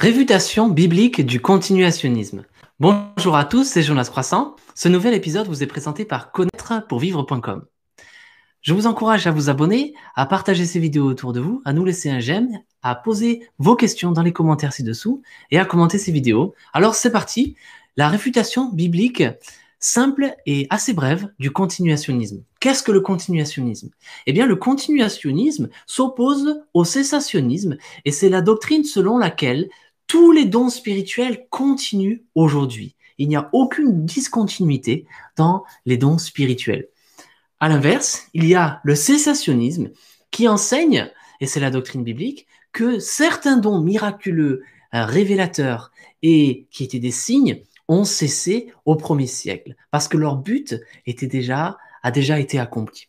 Réfutation biblique du continuationnisme. Bonjour à tous, c'est Jonas Croissant. Ce nouvel épisode vous est présenté par connaître pour vivre.com. Je vous encourage à vous abonner, à partager ces vidéos autour de vous, à nous laisser un j'aime, à poser vos questions dans les commentaires ci-dessous et à commenter ces vidéos. Alors c'est parti, la réfutation biblique simple et assez brève du continuationnisme. Qu'est-ce que le continuationnisme Eh bien, le continuationnisme s'oppose au cessationnisme et c'est la doctrine selon laquelle tous les dons spirituels continuent aujourd'hui. Il n'y a aucune discontinuité dans les dons spirituels. À l'inverse, il y a le cessationnisme qui enseigne, et c'est la doctrine biblique, que certains dons miraculeux, euh, révélateurs et qui étaient des signes ont cessé au premier siècle parce que leur but était déjà, a déjà été accompli.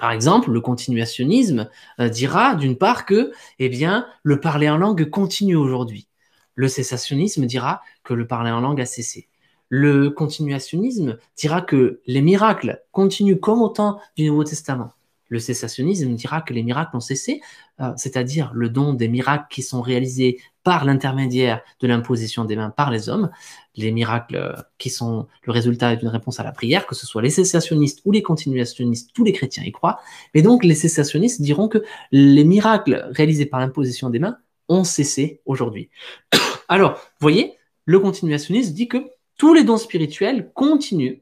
Par exemple, le continuationnisme euh, dira d'une part que, eh bien, le parler en langue continue aujourd'hui. Le cessationnisme dira que le parler en langue a cessé. Le continuationnisme dira que les miracles continuent comme au temps du Nouveau Testament. Le cessationnisme dira que les miracles ont cessé, euh, c'est-à-dire le don des miracles qui sont réalisés par l'intermédiaire de l'imposition des mains par les hommes, les miracles euh, qui sont le résultat d'une réponse à la prière, que ce soit les cessationnistes ou les continuationnistes, tous les chrétiens y croient. Mais donc les cessationnistes diront que les miracles réalisés par l'imposition des mains ont cessé aujourd'hui. Alors, vous voyez, le continuationnisme dit que tous les dons spirituels continuent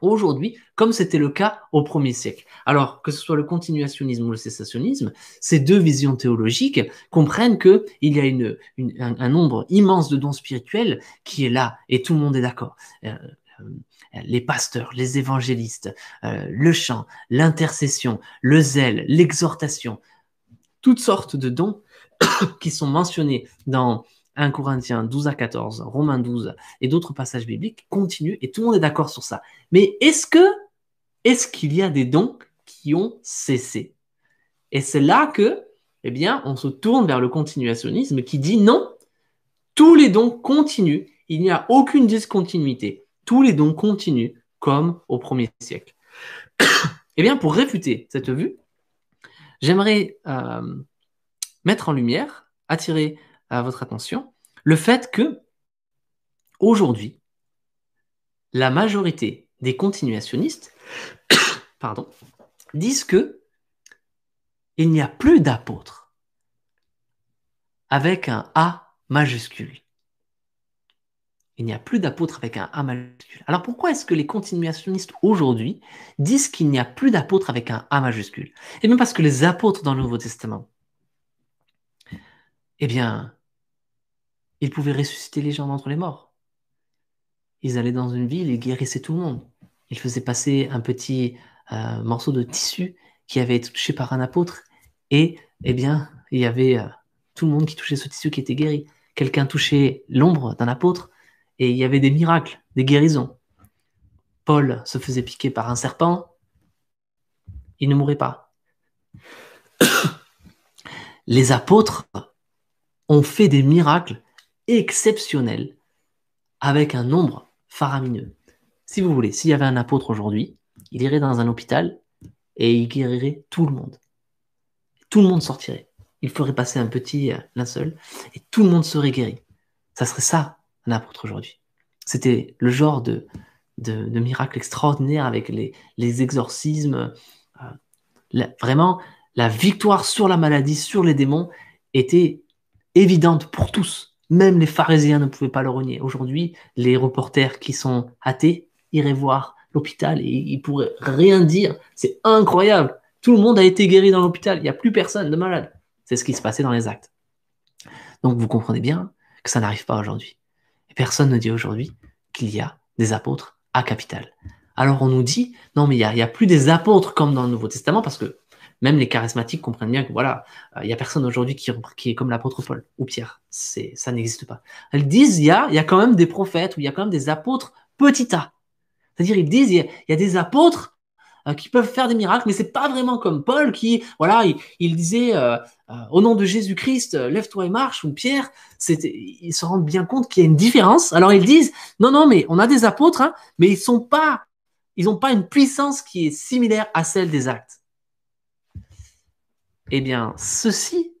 aujourd'hui, comme c'était le cas au premier siècle. Alors, que ce soit le continuationnisme ou le cessationnisme, ces deux visions théologiques comprennent qu'il y a un, nombre immense de dons spirituels qui est là, et tout le monde est d'accord. Euh, euh, les pasteurs, les évangélistes, euh, le chant, l'intercession, le zèle, l'exhortation, toutes sortes de dons qui sont mentionnés dans 1 Corinthiens 12 à 14, Romains 12 et d'autres passages bibliques continuent et tout le monde est d'accord sur ça. Mais est-ce que, est-ce qu'il y a des dons qui ont cessé? Et c'est là que, eh bien, on se tourne vers le continuationnisme qui dit non, tous les dons continuent, il n'y a aucune discontinuité, tous les dons continuent comme au premier siècle. eh bien, pour réfuter cette vue, j'aimerais euh, mettre en lumière, attirer euh, votre attention le fait que, aujourd'hui, la majorité des continuationnistes pardon, disent que il n'y a plus d'apôtres avec un A majuscule. Il n'y a plus d'apôtres avec un A majuscule. Alors pourquoi est-ce que les continuationnistes aujourd'hui disent qu'il n'y a plus d'apôtres avec un A majuscule Et eh bien parce que les apôtres dans le Nouveau Testament, eh bien, ils pouvaient ressusciter les gens d'entre les morts. Ils allaient dans une ville, ils guérissaient tout le monde. Ils faisaient passer un petit euh, morceau de tissu qui avait été touché par un apôtre et, eh bien, il y avait euh, tout le monde qui touchait ce tissu qui était guéri. Quelqu'un touchait l'ombre d'un apôtre et il y avait des miracles, des guérisons. Paul se faisait piquer par un serpent, il ne mourait pas. Les apôtres ont fait des miracles exceptionnel avec un nombre faramineux. Si vous voulez, s'il y avait un apôtre aujourd'hui, il irait dans un hôpital et il guérirait tout le monde. Tout le monde sortirait. Il ferait passer un petit euh, linceul et tout le monde serait guéri. Ça serait ça, un apôtre aujourd'hui. C'était le genre de, de, miracle extraordinaire avec les, exorcismes. Euh, vraiment, la victoire sur la maladie, sur les démons, était évidente pour tous. Même les pharisiens ne pouvaient pas le renier. Aujourd'hui, les reporters qui sont athées iraient voir l'hôpital et ils pourraient rien dire. C'est incroyable. Tout le monde a été guéri dans l'hôpital. Il n'y a plus personne de malade. C'est ce qui se passait dans les actes. Donc vous comprenez bien que ça n'arrive pas aujourd'hui. personne ne dit aujourd'hui qu'il y a des apôtres à capital. Alors on nous dit, non mais il n'y a, plus des apôtres comme dans le Nouveau Testament, parce que même les charismatiques comprennent bien que voilà, il euh, y n'y a personne aujourd'hui qui, est comme l'apôtre Paul ou Pierre. C'est, ça n'existe pas. Elles disent, il y a, quand même des prophètes ou il y a quand même des apôtres petit a. C'est-à-dire, ils disent, il y, a des apôtres euh, qui peuvent faire des miracles, mais c'est pas vraiment comme Paul qui, voilà, il, disait, euh, au nom de Jésus-Christ, lève-toi et marche, ou Pierre, ils se rendent bien compte qu'il y a une différence. Alors ils disent, non, non, mais on a des apôtres, hein, mais ils sont pas, ils n'ont pas une puissance qui est similaire à celle des actes. Eh bien, ceci,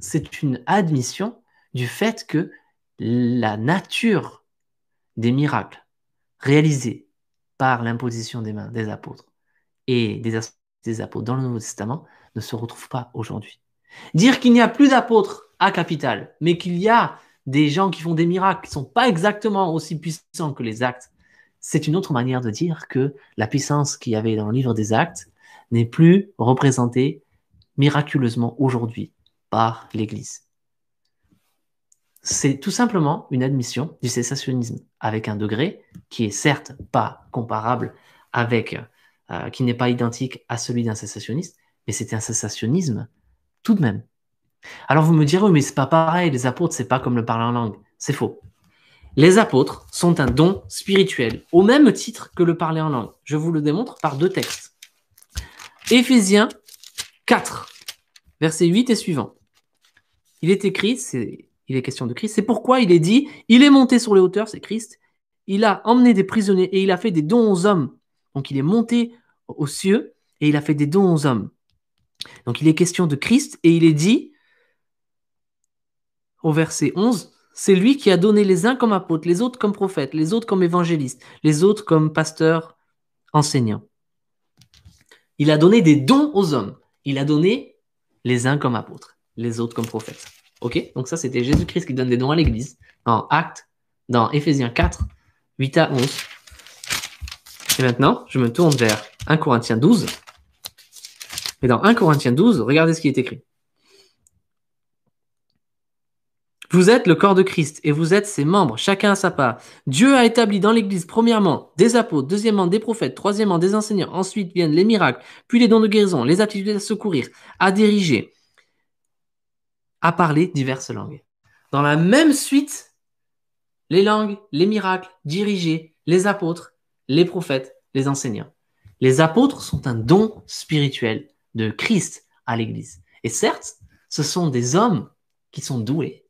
c'est une admission du fait que la nature des miracles réalisés par l'imposition des mains des apôtres et des, apôtres dans le Nouveau Testament ne se retrouve pas aujourd'hui. Dire qu'il n'y a plus d'apôtres à Capital, mais qu'il y a des gens qui font des miracles qui ne sont pas exactement aussi puissants que les actes, c'est une autre manière de dire que la puissance qu'il y avait dans le livre des actes n'est plus représentée miraculeusement aujourd'hui par l'Église. C'est tout simplement une admission du cessationnisme avec un degré qui est certes pas comparable avec, euh, qui n'est pas identique à celui d'un cessationniste, mais c'est un cessationnisme tout de même. Alors vous me direz, oui, mais c'est pas pareil, les apôtres, c'est pas comme le parler en langue. C'est faux. Les apôtres sont un don spirituel, au même titre que le parler en langue. Je vous le démontre par deux textes. Éphésiens 4, verset 8 et suivant. Il est écrit, c'est, il est question de Christ, c'est pourquoi il est dit, il est monté sur les hauteurs, c'est Christ, il a emmené des prisonniers et il a fait des dons aux hommes. Donc il est monté aux cieux et il a fait des dons aux hommes. Donc il est question de Christ et il est dit au verset 11, c'est lui qui a donné les uns comme apôtres, les autres comme prophètes, les autres comme évangélistes, les autres comme pasteurs, enseignants. Il a donné des dons aux hommes il a donné les uns comme apôtres, les autres comme prophètes. OK Donc ça, c'était Jésus-Christ qui donne des dons à l'Église en acte dans Ephésiens 4, 8 à 11. Et maintenant, je me tourne vers 1 Corinthiens 12. Et dans 1 Corinthiens 12, regardez ce qui est écrit. Vous êtes le corps de Christ et vous êtes ses membres, chacun à sa part. Dieu a établi dans l'Église, premièrement, des apôtres, deuxièmement, des prophètes, troisièmement, des enseignants, ensuite viennent les miracles, puis les dons de guérison, les aptitudes à secourir, à diriger, à parler diverses langues. Dans la même suite, les langues, les miracles, diriger, les apôtres, les prophètes, les enseignants. Les apôtres sont un don spirituel de Christ à l'Église. Et certes, ce sont des hommes qui sont doués,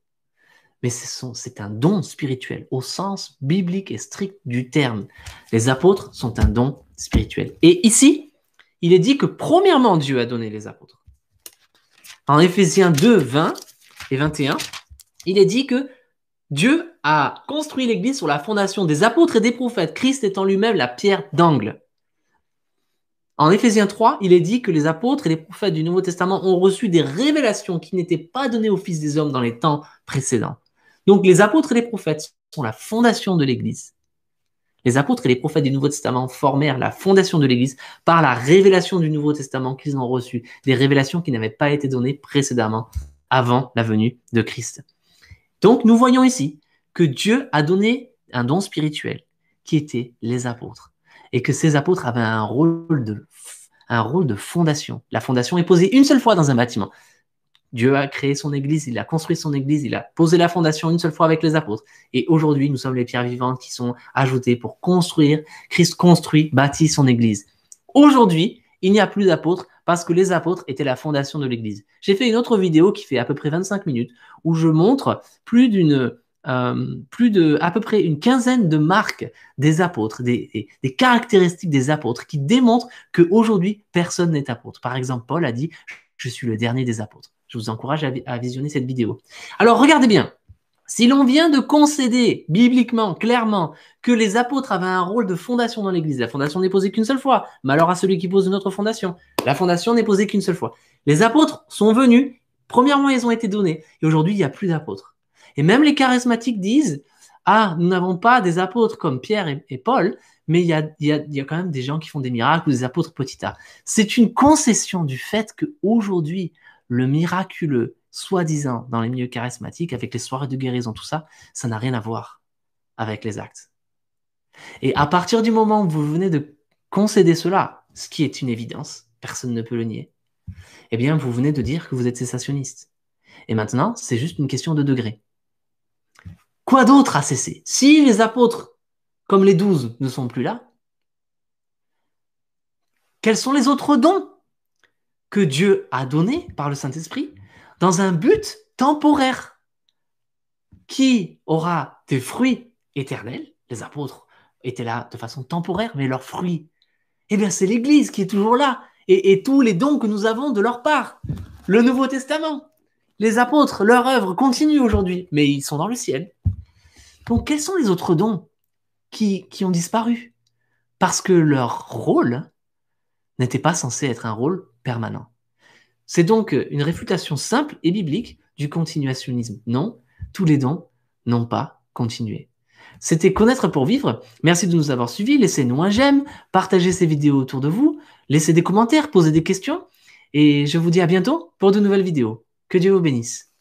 mais c'est un don spirituel au sens biblique et strict du terme. Les apôtres sont un don spirituel. Et ici, il est dit que premièrement, Dieu a donné les apôtres. En Éphésiens 2, 20 et 21, il est dit que Dieu a construit l'Église sur la fondation des apôtres et des prophètes, Christ étant lui-même la pierre d'angle. En Éphésiens 3, il est dit que les apôtres et les prophètes du Nouveau Testament ont reçu des révélations qui n'étaient pas données aux fils des hommes dans les temps précédents. Donc les apôtres et les prophètes sont la fondation de l'Église. Les apôtres et les prophètes du Nouveau Testament formèrent la fondation de l'Église par la révélation du Nouveau Testament qu'ils ont reçue, des révélations qui n'avaient pas été données précédemment avant la venue de Christ. Donc nous voyons ici que Dieu a donné un don spirituel qui était les apôtres et que ces apôtres avaient un rôle de fondation. La fondation est posée une seule fois dans un bâtiment. Dieu a créé son Église, il a construit son Église, il a posé la fondation une seule fois avec les apôtres. Et aujourd'hui, nous sommes les pierres vivantes qui sont ajoutées pour construire. Christ construit, bâtit son Église. Aujourd'hui, il n'y a plus d'apôtres parce que les apôtres étaient la fondation de l'Église. J'ai fait une autre vidéo qui fait à peu près 25 minutes où je montre plus d'une... Euh, plus de à peu près une quinzaine de marques des apôtres, des, des caractéristiques des apôtres qui démontrent qu'aujourd'hui personne n'est apôtre. Par exemple, Paul a dit Je suis le dernier des apôtres je vous encourage à, visionner cette vidéo. Alors regardez bien, si l'on vient de concéder bibliquement, clairement, que les apôtres avaient un rôle de fondation dans l'Église, la fondation n'est posée qu'une seule fois, malheur à celui qui pose une autre fondation, la fondation n'est posée qu'une seule fois. Les apôtres sont venus, premièrement ils ont été donnés, et aujourd'hui il n'y a plus d'apôtres. Et même les charismatiques disent, ah, nous n'avons pas des apôtres comme Pierre et, Paul, mais il y, a, y a, quand même des gens qui font des miracles ou des apôtres petit C'est une concession du fait qu'aujourd'hui, le miraculeux, soi-disant, dans les milieux charismatiques, avec les soirées de guérison, tout ça, ça n'a rien à voir avec les actes. Et à partir du moment où vous venez de concéder cela, ce qui est une évidence, personne ne peut le nier, eh bien, vous venez de dire que vous êtes cessationniste. Et maintenant, c'est juste une question de degré. Quoi d'autre à cesser Si les apôtres, comme les douze, ne sont plus là, quels sont les autres dons que Dieu a donné par le Saint-Esprit dans un but temporaire qui aura des fruits éternels. Les apôtres étaient là de façon temporaire, mais leurs fruits, eh bien c'est l'Église qui est toujours là et, tous les dons que nous avons de leur part. Le Nouveau Testament, les apôtres, leur œuvre continue aujourd'hui, mais ils sont dans le ciel. Donc quels sont les autres dons qui, qui ont disparu Parce que leur rôle n'était pas censé être un rôle permanent. C'est donc une réfutation simple et biblique du continuationnisme. Non, tous les dons n'ont pas continué. C'était Connaître pour vivre. Merci de nous avoir suivis. Laissez-nous un j'aime, partagez ces vidéos autour de vous, laissez des commentaires, posez des questions. Et je vous dis à bientôt pour de nouvelles vidéos. Que Dieu vous bénisse.